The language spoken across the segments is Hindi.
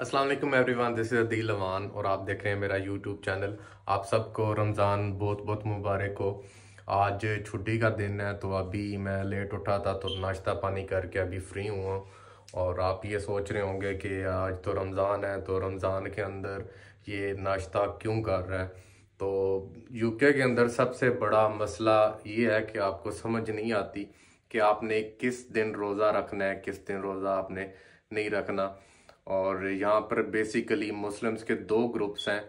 अस्सलाम वालेकुम everyone this is Adeel Awan और आप देख रहे हैं मेरा यूट्यूब चैनल आप सबको रमज़ान बहुत बहुत मुबारक हो आज छुट्टी का दिन है तो अभी मैं लेट उठा था तो नाश्ता पानी करके अभी फ्री हुआ और आप ये सोच रहे होंगे कि आज तो रमज़ान है तो रमज़ान के अंदर ये नाश्ता क्यों कर रहा है तो यूके के अंदर सबसे बड़ा मसला ये है कि आपको समझ नहीं आती कि आपने किस दिन रोज़ा रखना है किस दिन रोज़ा आपने नहीं रखना और यहाँ पर बेसिकली मुस्लिम्स के दो ग्रुप्स हैं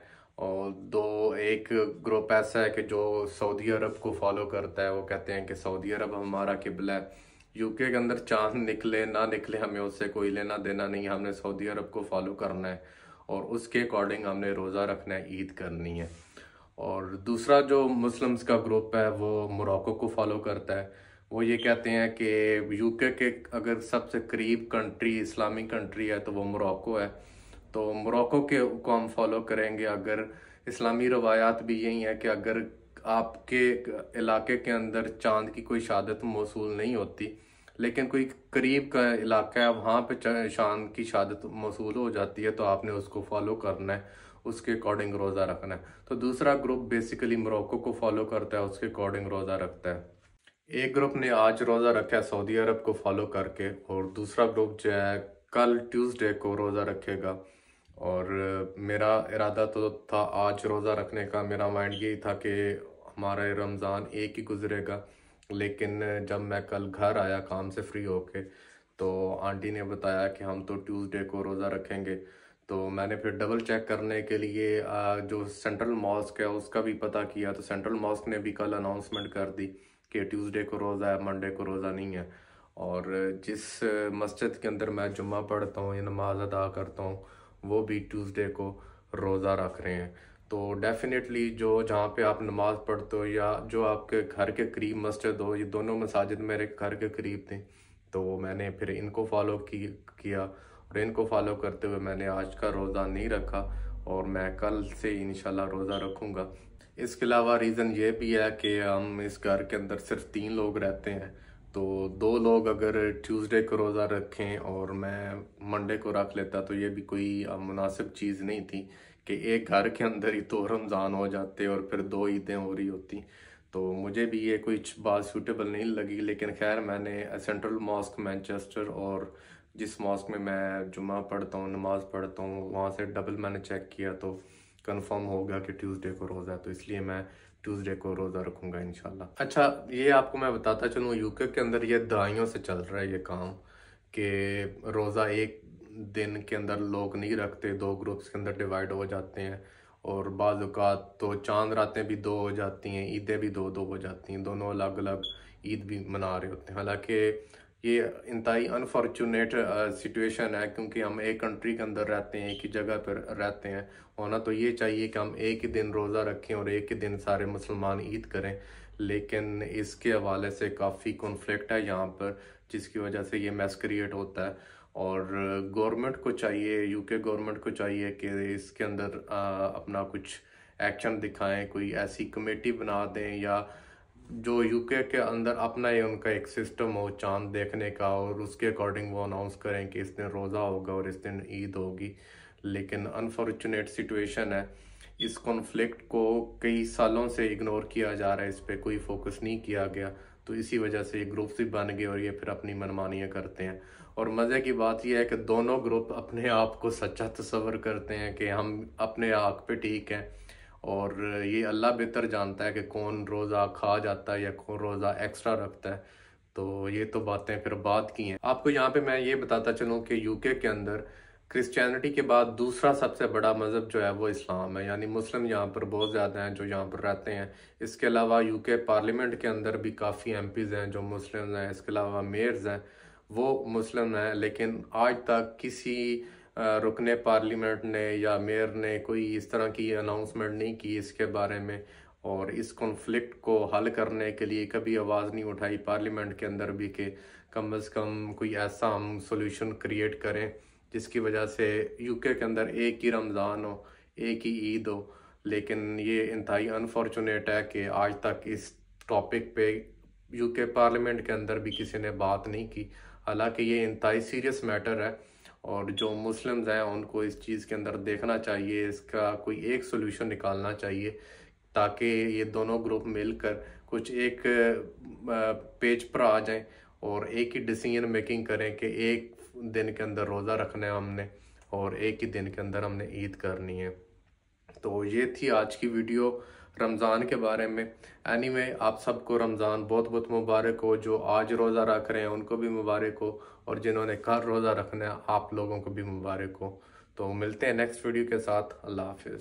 और दो एक ग्रुप ऐसा है कि जो सऊदी अरब को फॉलो करता है वो कहते हैं कि सऊदी अरब हमारा किबला है यूके के अंदर चांद निकले ना निकले हमें उससे कोई लेना देना नहीं हमने सऊदी अरब को फॉलो करना है और उसके अकॉर्डिंग हमने रोज़ा रखना है ईद करनी है और दूसरा जो मुस्लिम्स का ग्रुप है वो मोरक्को को फॉलो करता है वो ये कहते हैं कि यूके के अगर सबसे करीब कंट्री इस्लामिक कंट्री है तो वो मोरक्को है तो मोरक्को के को हम फॉलो करेंगे अगर इस्लामी रवायात भी यही है कि अगर आपके इलाके के अंदर चांद की कोई शहादत मौसू नहीं होती लेकिन कोई करीब का इलाका है वहाँ पे चांद की शहादत मौसू हो जाती है तो आपने उसको फॉलो करना है उसके अकॉर्डिंग रोज़ा रखना है तो दूसरा ग्रुप बेसिकली मोरक्को को फॉलो करता है उसके अकॉर्डिंग रोज़ा रखता है एक ग्रुप ने आज रोज़ा रखा है सऊदी अरब को फॉलो करके और दूसरा ग्रुप जो है कल ट्यूसडे को रोज़ा रखेगा और मेरा इरादा तो था आज रोज़ा रखने का मेरा माइंड यही था कि हमारा रमज़ान एक ही गुजरेगा लेकिन जब मैं कल घर आया काम से फ्री होके तो आंटी ने बताया कि हम तो ट्यूसडे को रोज़ा रखेंगे तो मैंने फिर डबल चेक करने के लिए जो सेंट्रल मॉस्क है उसका भी पता किया तो सेंट्रल मॉस्क ने भी कल अनाउंसमेंट कर दी कि ट्यूसडे को रोज़ा है मंडे को रोज़ा नहीं है और जिस मस्जिद के अंदर मैं जुम्मा पढ़ता हूँ या नमाज अदा करता हूँ वो भी ट्यूसडे को रोज़ा रख रहे हैं तो डेफिनेटली जो जहाँ पे आप नमाज़ पढ़ते हो या जो आपके घर के करीब मस्जिद हो ये दोनों मसाजिद मेरे घर के करीब थे तो मैंने फिर इनको फॉलो की, किया और इनको फॉलो करते हुए मैंने आज का रोज़ा नहीं रखा और मैं कल से इन रोज़ा रखूँगा इसके अलावा रीज़न ये भी है कि हम इस घर के अंदर सिर्फ तीन लोग रहते हैं तो दो लोग अगर ट्यूसडे को रोज़ा रखें और मैं मंडे को रख लेता तो ये भी कोई मुनासिब चीज़ नहीं थी कि एक घर के अंदर ही तो रमज़ान हो जाते और फिर दो ईदें हो रही होती तो मुझे भी ये कुछ बात सूटेबल नहीं लगी लेकिन खैर मैंने सेंट्रल मॉस्क मैनचेस्टर और जिस मॉस्क में मैं जुमा पढ़ता हूँ नमाज़ पढ़ता हूँ वहाँ से डबल मैंने चेक किया तो कंफर्म होगा कि ट्यूसडे को रोज़ा तो इसलिए मैं ट्यूसडे को रोज़ा रखूँगा इन अच्छा ये आपको मैं बताता चलूँ यूके के अंदर ये दवाइयों से चल रहा है ये काम कि रोज़ा एक दिन के अंदर लोग नहीं रखते दो ग्रुप्स के अंदर डिवाइड हो जाते हैं और बाज़ात तो चांद रातें भी दो हो जाती हैं ईदें भी दो दो हो जाती हैं दोनों अलग अलग ईद भी मना रहे होते हैं हालांकि ये इंतई अनफॉर्चुनेट सिचुएशन है क्योंकि हम एक कंट्री के अंदर रहते हैं एक ही जगह पर रहते हैं होना तो ये चाहिए कि हम एक ही दिन रोज़ा रखें और एक ही दिन सारे मुसलमान ईद करें लेकिन इसके हवाले से काफ़ी कॉन्फ्लिक्ट है यहाँ पर जिसकी वजह से ये मैस क्रिएट होता है और गवर्नमेंट को चाहिए यूके गवर्नमेंट को चाहिए कि इसके अंदर आ, uh, अपना कुछ एक्शन दिखाएं कोई ऐसी कमेटी बना दें या जो यूके के अंदर अपना ही उनका एक सिस्टम हो चांद देखने का और उसके अकॉर्डिंग वो अनाउंस करें कि इस दिन रोज़ा होगा और इस दिन ईद होगी लेकिन अनफॉर्चुनेट सिचुएशन है इस कॉन्फ्लिक्ट को कई सालों से इग्नोर किया जा रहा है इस पर कोई फोकस नहीं किया गया तो इसी वजह से ये ग्रुप्स भी बन गए और ये फिर अपनी मनमानियाँ करते हैं और मज़े की बात यह है कि दोनों ग्रुप अपने आप को सच्चा तस्वर करते हैं कि हम अपने आप पे ठीक हैं और ये अल्लाह बेहतर जानता है कि कौन रोज़ा खा जाता है या कौन रोज़ा एक्स्ट्रा रखता है तो ये तो बातें फिर बात की हैं आपको यहाँ पे मैं ये बताता चलूँ कि यूके के अंदर क्रिश्चियनिटी के बाद दूसरा सबसे बड़ा मज़हब जो है वो इस्लाम है यानी मुस्लिम यहाँ पर बहुत ज़्यादा हैं जो यहाँ पर रहते हैं इसके अलावा यूके पार्लियामेंट के अंदर भी काफ़ी एम हैं जो मुस्लिम हैं इसके अलावा मेयर्स हैं वो मुस्लिम हैं लेकिन आज तक किसी रुकने पार्लियामेंट ने या मेयर ने कोई इस तरह की अनाउंसमेंट नहीं की इसके बारे में और इस कॉन्फ्लिक्ट को हल करने के लिए कभी आवाज़ नहीं उठाई पार्लियामेंट के अंदर भी कि कम अज़ कम कोई ऐसा हम सोल्यूशन क्रिएट करें जिसकी वजह से यूके के अंदर एक ही रमज़ान हो एक ही ईद हो लेकिन ये इंतहाई अनफॉर्चुनेट है कि आज तक इस टॉपिक पे यूके पार्लियामेंट के अंदर भी किसी ने बात नहीं की हालांकि ये इंतहाई सीरियस मैटर है और जो मुस्लिम्स हैं उनको इस चीज़ के अंदर देखना चाहिए इसका कोई एक सोल्यूशन निकालना चाहिए ताकि ये दोनों ग्रुप मिलकर कुछ एक पेज पर आ जाएं और एक ही डिसीजन मेकिंग करें कि एक दिन के अंदर रोज़ा रखना है हमने और एक ही दिन के अंदर हमने ईद करनी है तो ये थी आज की वीडियो रमज़ान के बारे में एनी anyway, आप सबको रमज़ान बहुत बहुत मुबारक हो जो आज रोज़ा रख रहे हैं उनको भी मुबारक हो और जिन्होंने कल रोज़ा रखना है आप लोगों को भी मुबारक हो तो मिलते हैं नेक्स्ट वीडियो के साथ अल्लाह हाफिज़